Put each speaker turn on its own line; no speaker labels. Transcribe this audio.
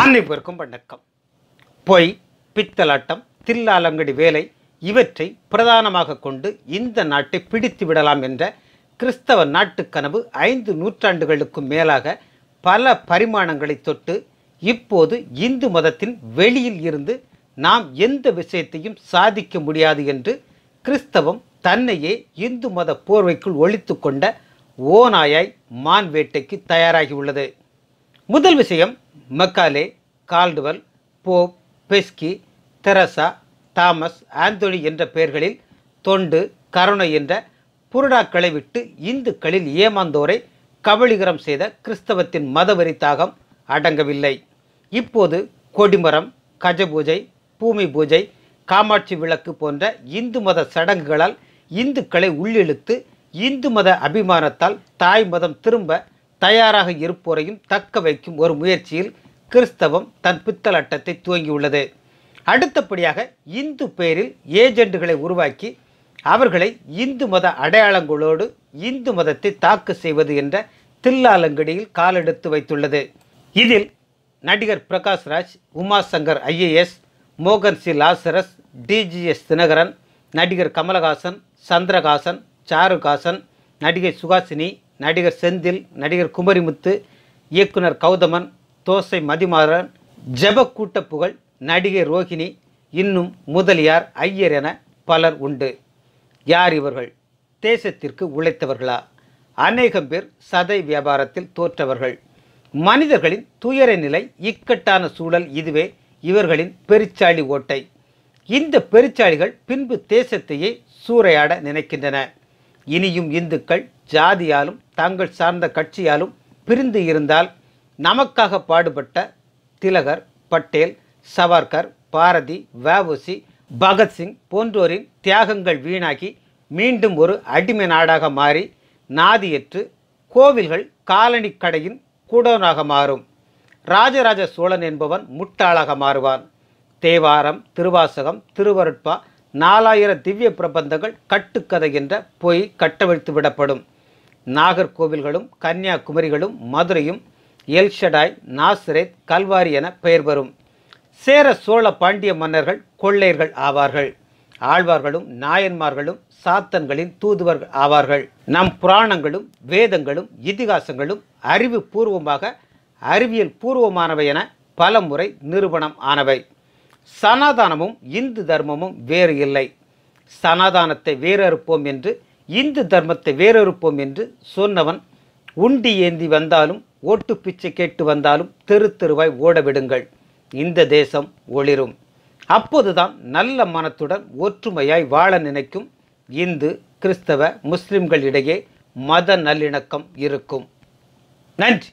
அனைவருக்கும் வணக்கம் பொய் பித்தலாட்டம் தில்லாலங்கடி வேலை இவற்றை பிரதானமாக கொண்டு இந்த நாட்டை பிடித்து விடலாம் என்ற கிறிஸ்தவ நாட்டுக்கனவு ஐந்து நூற்றாண்டுகளுக்கும் மேலாக பல பரிமாணங்களை தொட்டு இப்போது இந்து மதத்தின் வெளியில் இருந்து நாம் எந்த விஷயத்தையும் சாதிக்க முடியாது என்று கிறிஸ்தவம் தன்னையே இந்து மத போர்வைக்குள் ஒழித்து கொண்ட ஓநாயாய் மான் வேட்டைக்கு தயாராகியுள்ளது முதல் விஷயம் Macaulay Caldwell Pope Beschi Teresa Thomas Anthony என்ற பெயர்களில் தொண்டு கருணை என்ற புருடாக்களை விட்டு இந்துக்களில் ஏமாந்தோரை கபலிகரம் செய்த கிறிஸ்தவத்தின் மதவரி தாகம் அடங்கவில்லை இப்போது கொடிமரம் கஜபூஜை பூமி பூஜை காமாட்சி விளக்கு போன்ற இந்து மத சடங்குகளால் இந்துக்களை உள்ளிழுத்து இந்து மத அபிமானத்தால் தாய் மதம் திரும்ப தயாராக இருப்போரையும் தக்க வைக்கும் ஒரு முயற்சியில் கிறிஸ்தவம் தன் அட்டத்தை துவங்கியுள்ளது அடுத்தபடியாக இந்து பேரில் ஏஜெண்டுகளை உருவாக்கி அவர்களை இந்து மத அடையாளங்களோடு இந்து மதத்தை தாக்கு செய்வது என்ற தில்லாலங்கடியில் காலெடுத்து வைத்துள்ளது இதில் நடிகர் Prakashraj Umashankar IAS C Lazarus DGS Dhinakaran நடிகர் கமலஹாசன் சந்திரகாசன் சாருகாசன் நடிகை சுகாசினி நடிகர் செந்தில் நடிகர் குமரிமுத்து இயக்குனர் கௌதமன் தோசை மதிமாறன் ஜெபக்கூட்ட புகழ் நடிகை ரோஹிணி இன்னும் முதலியார் ஐயர் என பலர் உண்டு யார் இவர்கள் தேசத்திற்கு உழைத்தவர்களா அநேகம் பேர் சதை வியாபாரத்தில் தோற்றவர்கள் மனிதர்களின் துயர நிலை இக்கட்டான சூழல் இதுவே இவர்களின் பெருச்சாளி ஓட்டை இந்த பெருச்சாளிகள் பின்பு தேசத்தையே சூறையாட நினைக்கின்றன இனியும் இந்துக்கள் ஜாதியாலும் தாங்கள் சார்ந்த கட்சியாலும் பிரிந்து இருந்தால் நமக்காக பாடுபட்ட திலகர் பட்டேல் சவர்கர் பாரதி வஉசி பகத்சிங் போன்றோரின் தியாகங்கள் வீணாகி மீண்டும் ஒரு அடிமை நாடாக மாறி நாதியற்று கோவில்கள் காலனி கடையின் கூடவனாக மாறும் ராஜராஜ சோழன் என்பவன் முட்டாளாக மாறுவான் தேவாரம் திருவாசகம் திருவருட்பா நாலாயிர திவ்ய பிரபந்தங்கள் கட்டுக்கதை என்ற பொய் கட்டவிழ்த்து விடப்படும் நாகர்கோவில்களும் கன்னியாகுமரிகளும் மதுரையும் எல்ஷடாய் நாசரேத் கல்வாரி என பெயர் பெறும் சேர சோழ பாண்டிய மன்னர்கள் கொள்ளையர்கள் ஆவார்கள் ஆழ்வார்களும் நாயன்மார்களும் சாத்தன்களின் தூதுவர்கள் ஆவார்கள் நம் புராணங்களும் வேதங்களும் இதிகாசங்களும் அறிவு பூர்வமாக அறிவியல் பூர்வமானவை என பல முறை நிரூபணம் ஆனவை சனாதானமும் இந்து தர்மமும் வேறு இல்லை சனாதானத்தை வேறறுப்போம் என்று இந்து தர்மத்தை வேறறுப்போம் என்று சொன்னவன் உண்டி ஏந்தி வந்தாலும் ஓட்டு பிச்சை கேட்டு வந்தாலும் தெரு தெருவாய் ஓடவிடுங்கள் இந்த தேசம் ஒளிரும் அப்போதுதான் நல்ல மனத்துடன் ஒற்றுமையாய் வாழ நினைக்கும் இந்து கிறிஸ்தவ முஸ்லிம்களிடையே மத நல்லிணக்கம் இருக்கும் நன்றி